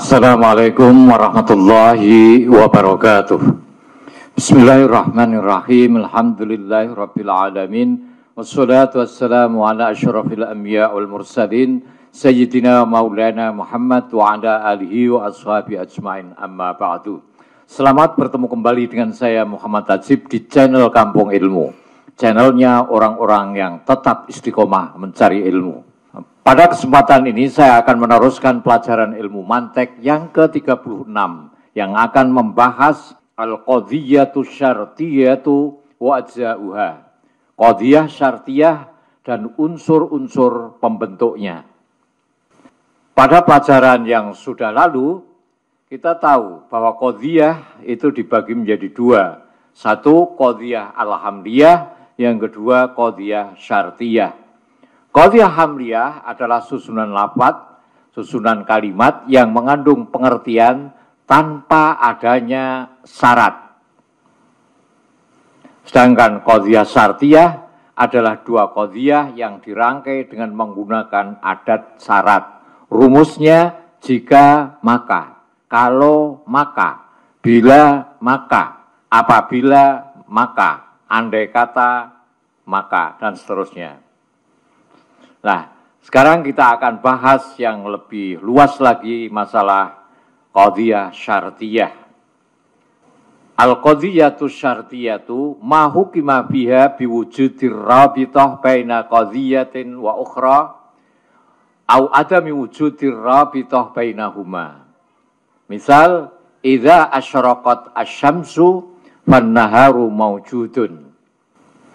Assalamualaikum warahmatullahi wabarakatuh. Bismillahirrahmanirrahim. Alhamdulillahirrabbilalamin. Wassalatu wassalamu ala ashrafil anbiya wal mursalin. Sayyidina maulana Muhammad wa ala alihi wa ashabi ajmain amma ba'du. Selamat bertemu kembali dengan saya Muhammad Tajib di channel Kampung Ilmu. Channelnya orang-orang yang tetap istiqomah mencari ilmu. Pada kesempatan ini saya akan meneruskan pelajaran ilmu mantek yang ke-36 yang akan membahas al qadiyyatu Syartiyyatu wa ajza'uha. Qadhiyah syartiyah dan unsur-unsur pembentuknya. Pada pelajaran yang sudah lalu, kita tahu bahwa kodiyah itu dibagi menjadi dua. Satu, kodiyah alhamdiyah, yang kedua kodiyah syartiyah. Kodiah hamriyah adalah susunan lapat, susunan kalimat yang mengandung pengertian tanpa adanya syarat. Sedangkan kodiah Sartiyah adalah dua kodiah yang dirangkai dengan menggunakan adat syarat. Rumusnya jika maka, kalau maka, bila maka, apabila maka, andai kata maka dan seterusnya. Nah, sekarang kita akan bahas yang lebih luas lagi masalah qadhiyah syartiyah. Al-qadhiyatu syartiyatu ma hukima fiha biwujudir rabitah baina qadhiyatin wa ukhra au adami wujudir rabitah bainahuma. Misal, idha asyarakat asyamsu fannaharu mawjudun.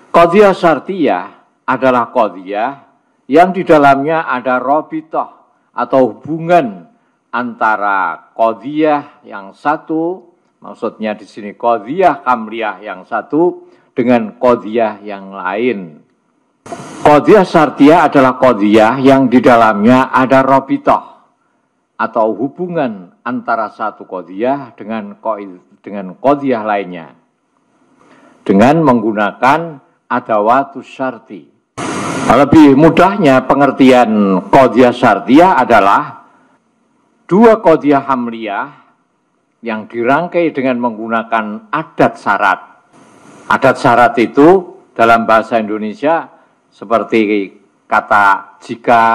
Qadhiyah syartiyah adalah qadhiyah yang di dalamnya ada robitoh atau hubungan antara kodiyah yang satu, maksudnya di sini kodiyah kamriyah yang satu dengan kodiyah yang lain. Kodiyah sartia adalah kodiyah yang di dalamnya ada robitoh atau hubungan antara satu kodiyah dengan dengan kodiyah lainnya dengan menggunakan adawatu syarti lebih mudahnya pengertian kodiah syartiah adalah dua kodiah Hamliyah yang dirangkai dengan menggunakan adat syarat. Adat syarat itu dalam bahasa Indonesia seperti kata jika,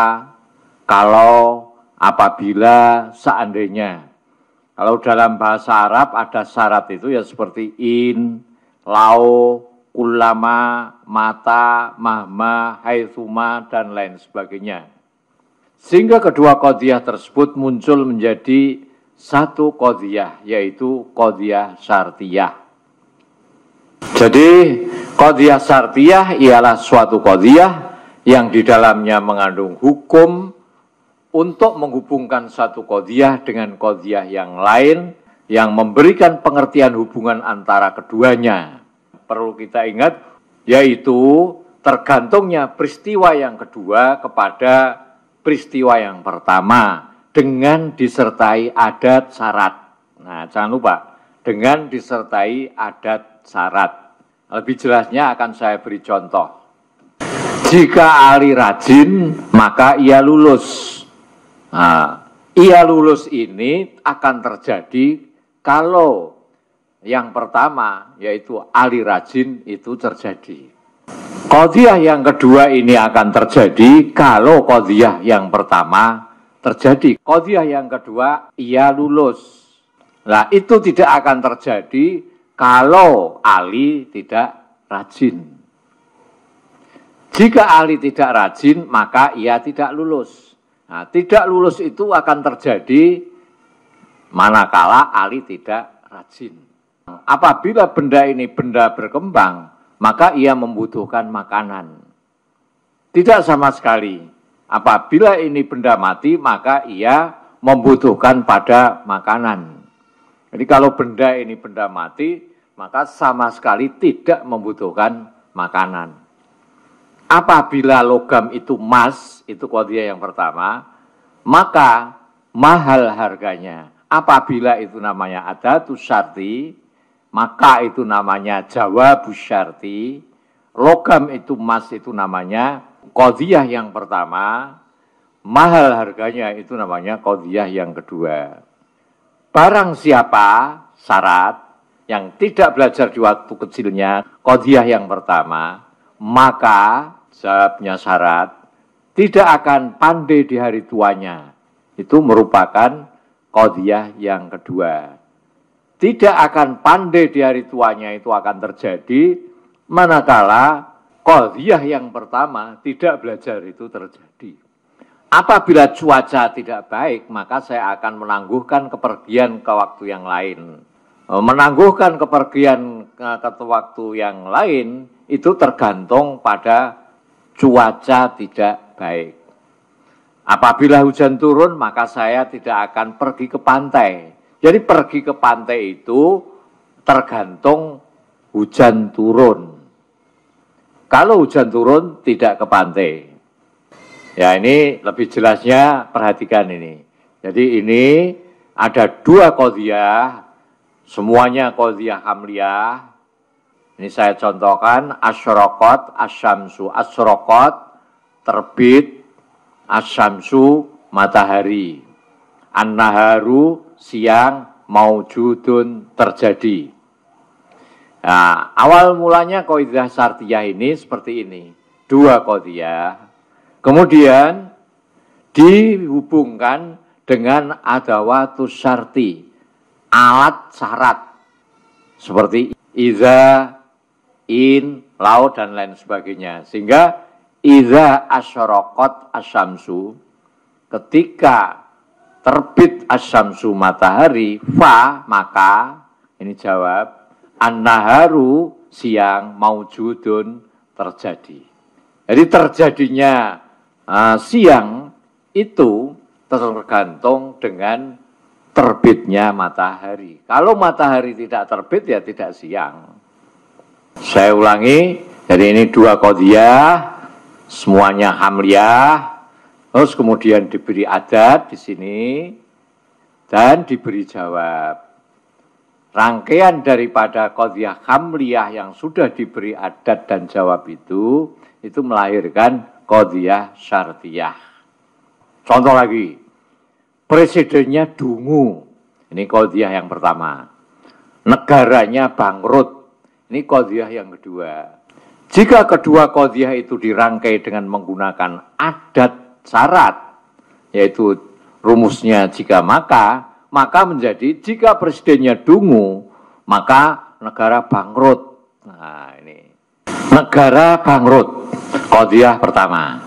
kalau, apabila, seandainya. Kalau dalam bahasa Arab ada syarat itu ya seperti in, lau, kulama, mata, mahma, haithuma, dan lain sebagainya. Sehingga kedua kodiyah tersebut muncul menjadi satu kodiyah, yaitu kodiyah syartiyah. Jadi kodiyah syartiyah ialah suatu kodiyah yang di dalamnya mengandung hukum untuk menghubungkan satu kodiyah dengan kodiyah yang lain yang memberikan pengertian hubungan antara keduanya perlu kita ingat, yaitu tergantungnya peristiwa yang kedua kepada peristiwa yang pertama dengan disertai adat syarat. Nah, jangan lupa dengan disertai adat syarat. Lebih jelasnya akan saya beri contoh. Jika Ali rajin, maka ia lulus. Nah, ia lulus ini akan terjadi kalau yang pertama yaitu Ali Rajin itu terjadi. Kodiah yang kedua ini akan terjadi kalau kodiah yang pertama terjadi. Kodiah yang kedua ia lulus. Nah itu tidak akan terjadi kalau Ali tidak rajin. Jika Ali tidak rajin maka ia tidak lulus. Nah, tidak lulus itu akan terjadi manakala Ali tidak rajin. Apabila benda ini benda berkembang, maka ia membutuhkan makanan. Tidak sama sekali. Apabila ini benda mati, maka ia membutuhkan pada makanan. Jadi kalau benda ini benda mati, maka sama sekali tidak membutuhkan makanan. Apabila logam itu emas, itu kuadria yang pertama, maka mahal harganya. Apabila itu namanya ada syarti, maka itu namanya jawab syarti. Logam itu emas itu namanya kodiyah yang pertama. Mahal harganya itu namanya kodiyah yang kedua. Barang siapa syarat yang tidak belajar di waktu kecilnya kodiyah yang pertama, maka jawabnya syarat tidak akan pandai di hari tuanya. Itu merupakan kodiyah yang kedua tidak akan pandai di hari tuanya itu akan terjadi manakala qadhiyah yang pertama tidak belajar itu terjadi. Apabila cuaca tidak baik, maka saya akan menangguhkan kepergian ke waktu yang lain. E, menangguhkan kepergian ke waktu yang lain itu tergantung pada cuaca tidak baik. Apabila hujan turun, maka saya tidak akan pergi ke pantai. Jadi pergi ke pantai itu tergantung hujan turun. Kalau hujan turun tidak ke pantai. Ya ini lebih jelasnya perhatikan ini. Jadi ini ada dua kodiah, semuanya kodiah hamliyah. Ini saya contohkan, asyrokot, asyamsu, asyrokot, terbit, asyamsu, matahari. An-naharu siang maujudun terjadi. Nah, awal mulanya koidah sartiyah ini seperti ini. Dua koidah. Kemudian dihubungkan dengan adawatus sarti Alat syarat. Seperti iza, in, laut, dan lain sebagainya. Sehingga iza asyarakat asamsu. Ketika terbit asyamsu matahari fa maka ini jawab annaharu siang maujudun terjadi. Jadi terjadinya uh, siang itu tergantung dengan terbitnya matahari. Kalau matahari tidak terbit ya tidak siang. Saya ulangi, jadi ini dua kodiah, semuanya hamliyah Terus kemudian diberi adat di sini dan diberi jawab. Rangkaian daripada Qadiyah Kamliyah yang sudah diberi adat dan jawab itu, itu melahirkan Qadiyah Syartiyah. Contoh lagi, presidennya dungu. Ini Qadiyah yang pertama. Negaranya bangkrut. Ini Qadiyah yang kedua. Jika kedua Qadiyah itu dirangkai dengan menggunakan adat syarat, yaitu rumusnya jika maka, maka menjadi jika presidennya dungu, maka negara bangkrut. Nah ini, negara bangkrut, kodiah pertama.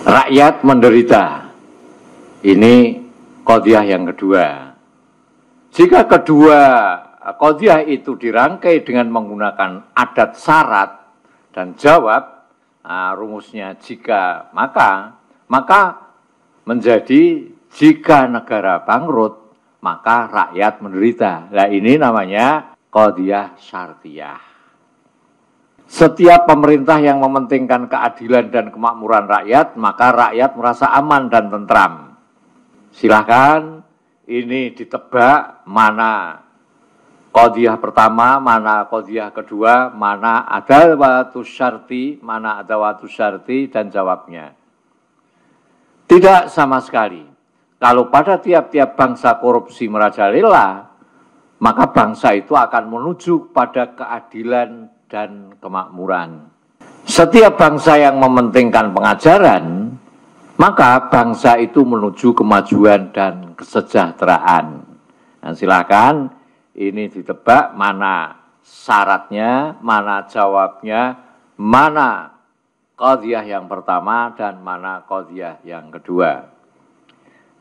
Rakyat menderita, ini kodiah yang kedua. Jika kedua kodiah itu dirangkai dengan menggunakan adat syarat dan jawab, nah, rumusnya jika maka maka menjadi jika negara bangkrut maka rakyat menderita. Nah ini namanya kodiah syartiah. Setiap pemerintah yang mementingkan keadilan dan kemakmuran rakyat, maka rakyat merasa aman dan tentram. Silahkan ini ditebak mana Kodiah pertama, mana kodiah kedua, mana ada watu syarti, mana ada watu syarti, dan jawabnya. Tidak sama sekali. Kalau pada tiap-tiap bangsa korupsi merajalela, maka bangsa itu akan menuju pada keadilan dan kemakmuran. Setiap bangsa yang mementingkan pengajaran, maka bangsa itu menuju kemajuan dan kesejahteraan. Dan nah, silakan ini ditebak mana syaratnya, mana jawabnya, mana kodiyah yang pertama dan mana kodiyah yang kedua.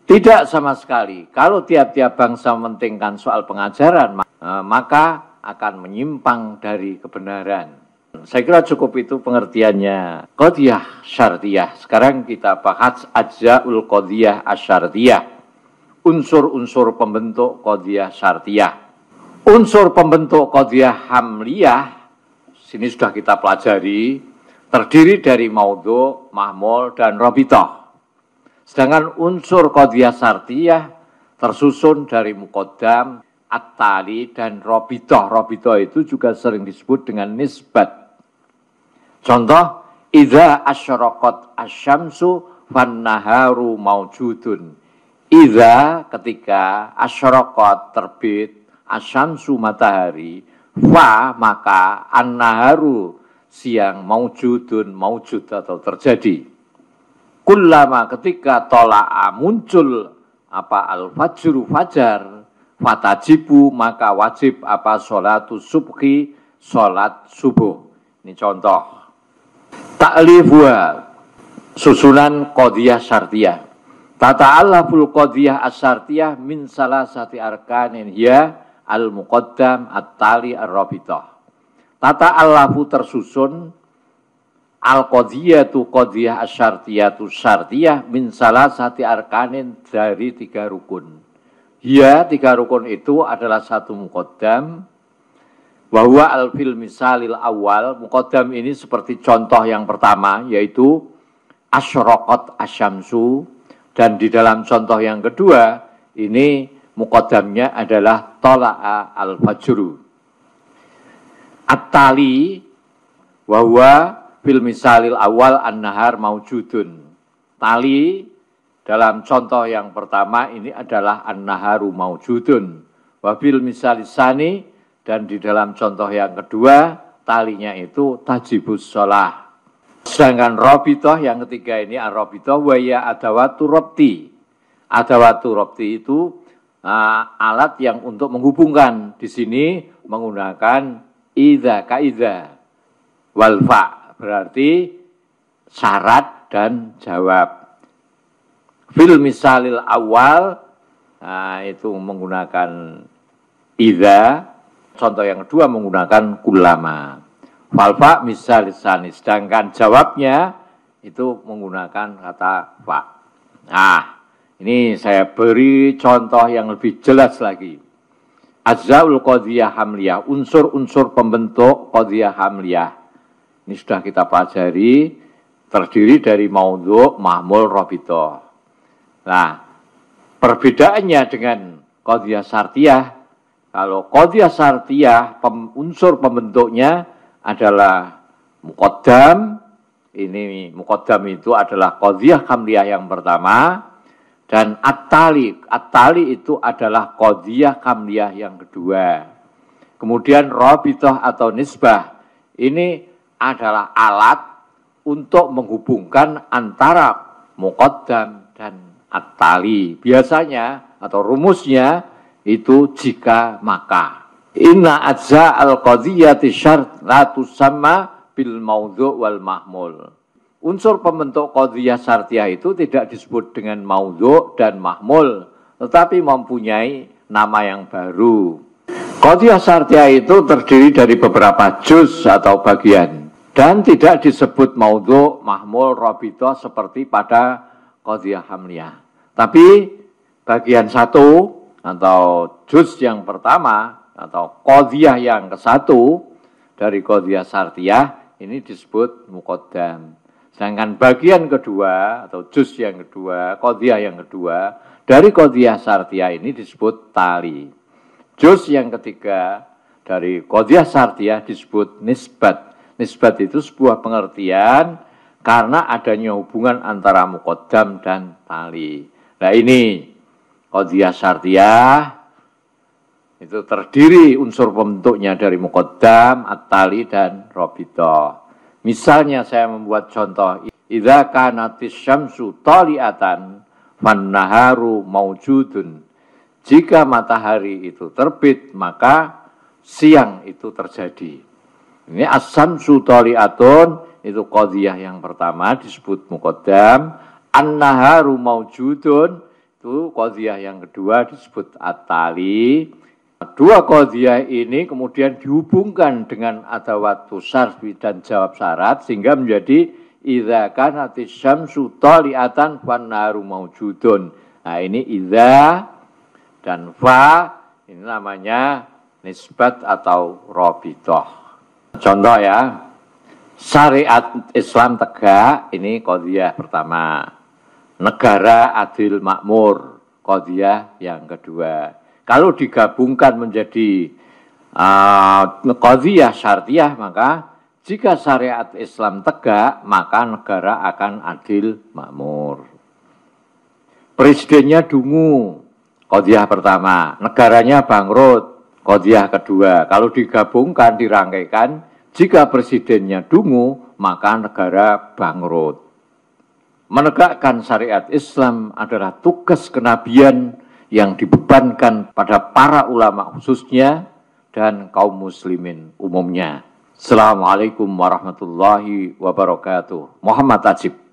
Tidak sama sekali. Kalau tiap-tiap bangsa mementingkan soal pengajaran, e, maka akan menyimpang dari kebenaran. Saya kira cukup itu pengertiannya. kodiyah, syartiyah. Sekarang kita bahas ajaul kodiyah asyartiyah. Unsur-unsur pembentuk kodiyah, syartiyah unsur pembentuk kodiah Hamliyah, sini sudah kita pelajari, terdiri dari maudhu, mahmol, dan robitoh. Sedangkan unsur kodiah Sartiyah tersusun dari mukodam, atali dan robitoh. Robitoh itu juga sering disebut dengan nisbat. Contoh, Iza asyarakat asyamsu van naharu maujudun. Iza ketika asyarakat terbit, asyamsu matahari, fa maka annaharu siang maujudun maujud atau terjadi. Kullama ketika tola'a muncul apa al-fajru fajar, fatajibu maka wajib apa sholatu subhi, sholat subuh. Ini contoh. ta'lifuha susunan kodiyah syartiyah. Tata alaful kodiyah asyartiyah min salah sati arkanin ya al-muqaddam, at-tali, ar-rabitah. Tata alafu tersusun Al-Qadiyatu Qadiyah Asyartiyatu Syartiyah min salah sati arkanin dari tiga rukun. Ya, tiga rukun itu adalah satu muqaddam, bahwa al-fil misalil awal, muqaddam ini seperti contoh yang pertama, yaitu asyrokot asyamsu, dan di dalam contoh yang kedua, ini mukodamnya adalah tola'a al-fajru. At-tali wahuwa bil misalil awal an-nahar maujudun. Tali dalam contoh yang pertama ini adalah an-naharu maujudun. Wabil misalisani dan di dalam contoh yang kedua talinya itu tajibus sholah. Sedangkan robitoh yang ketiga ini ar-robitoh waya adawatu robti. Adawatu robti itu uh, alat yang untuk menghubungkan. Di sini menggunakan iza kaidza wal fa berarti syarat dan jawab. Fil misalil awal nah, itu menggunakan iza Contoh yang kedua menggunakan kulama. walfa misalil sanis, Sedangkan jawabnya itu menggunakan kata fa. Nah, ini saya beri contoh yang lebih jelas lagi. Azzaul Qadiyah Hamliyah, unsur-unsur pembentuk Qadiyah Hamliyah. Ini sudah kita pelajari, terdiri dari maudhu, mahmul, robito. Nah, perbedaannya dengan Qadiyah Sartiyah, kalau Qadiyah Sartiyah, pem, unsur pembentuknya adalah mukodam, ini mukodam itu adalah Qadiyah Hamliyah yang pertama, dan at-tali, at-tali itu adalah kodiyah kamliyah yang kedua. Kemudian robitoh atau nisbah, ini adalah alat untuk menghubungkan antara muqaddam dan at-tali. Biasanya atau rumusnya itu jika maka. Inna ajza al kodiyah syart la tusamma bil maudhu' wal mahmul unsur pembentuk Qadhiyah sartia itu tidak disebut dengan maudhu dan mahmul, tetapi mempunyai nama yang baru. Qadhiyah sartia itu terdiri dari beberapa juz atau bagian dan tidak disebut maudhu, mahmul, robito seperti pada Qadhiyah Hamliyah. Tapi bagian satu atau juz yang pertama atau Qadhiyah yang ke satu dari Qadhiyah sartia ini disebut mukodam. Sedangkan bagian kedua atau juz yang kedua, kodia yang kedua, dari kodia sartia ini disebut tali. Juz yang ketiga dari kodia sartia disebut nisbat. Nisbat itu sebuah pengertian karena adanya hubungan antara mukodam dan tali. Nah ini kodia sartia itu terdiri unsur pembentuknya dari mukodam, at-tali, dan robitoh. Misalnya saya membuat contoh, idza kanatis syamsu taliatan fan naharu maujudun. Jika matahari itu terbit, maka siang itu terjadi. Ini asamsu taliatun itu qadhiyah yang pertama disebut muqaddam, an-naharu maujudun itu qadhiyah yang kedua disebut atali. tali Dua kodiyah ini kemudian dihubungkan dengan adawatu sarfi dan jawab syarat sehingga menjadi idza kanati syamsu taliatan fan naru maujudun. Nah ini idza dan fa ini namanya nisbat atau robitoh. Contoh ya, syariat Islam tegak ini kodiyah pertama. Negara adil makmur, kodiyah yang kedua kalau digabungkan menjadi uh, ah, syariah maka jika syariat Islam tegak, maka negara akan adil makmur. Presidennya dungu, kodiah pertama. Negaranya bangkrut, kodiah kedua. Kalau digabungkan, dirangkaikan, jika presidennya dungu, maka negara bangkrut. Menegakkan syariat Islam adalah tugas kenabian yang dibebankan pada para ulama khususnya dan kaum muslimin umumnya. Assalamualaikum warahmatullahi wabarakatuh. Muhammad Ajib.